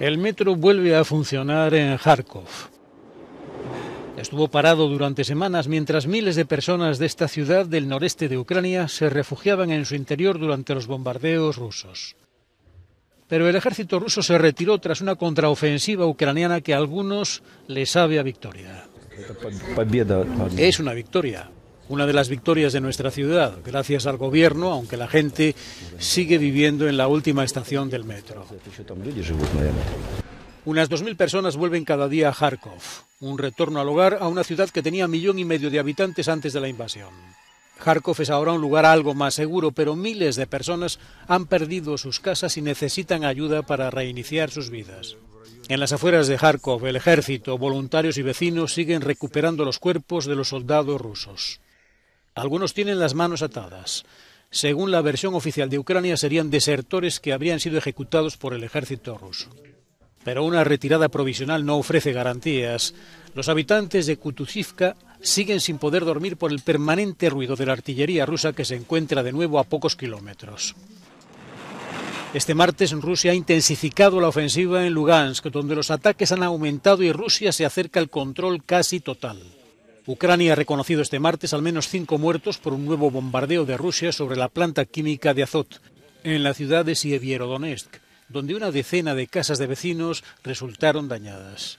El metro vuelve a funcionar en Kharkov. Estuvo parado durante semanas mientras miles de personas de esta ciudad del noreste de Ucrania se refugiaban en su interior durante los bombardeos rusos. Pero el ejército ruso se retiró tras una contraofensiva ucraniana que a algunos les sabe a victoria. Es una victoria una de las victorias de nuestra ciudad, gracias al gobierno, aunque la gente sigue viviendo en la última estación del metro. Unas 2.000 personas vuelven cada día a Kharkov, un retorno al hogar a una ciudad que tenía millón y medio de habitantes antes de la invasión. Kharkov es ahora un lugar algo más seguro, pero miles de personas han perdido sus casas y necesitan ayuda para reiniciar sus vidas. En las afueras de Kharkov, el ejército, voluntarios y vecinos siguen recuperando los cuerpos de los soldados rusos. Algunos tienen las manos atadas. Según la versión oficial de Ucrania, serían desertores que habrían sido ejecutados por el ejército ruso. Pero una retirada provisional no ofrece garantías. Los habitantes de Kutuzivka siguen sin poder dormir por el permanente ruido de la artillería rusa que se encuentra de nuevo a pocos kilómetros. Este martes Rusia ha intensificado la ofensiva en Lugansk, donde los ataques han aumentado y Rusia se acerca al control casi total. Ucrania ha reconocido este martes al menos cinco muertos por un nuevo bombardeo de Rusia sobre la planta química de Azot, en la ciudad de Sievierodonetsk, donde una decena de casas de vecinos resultaron dañadas.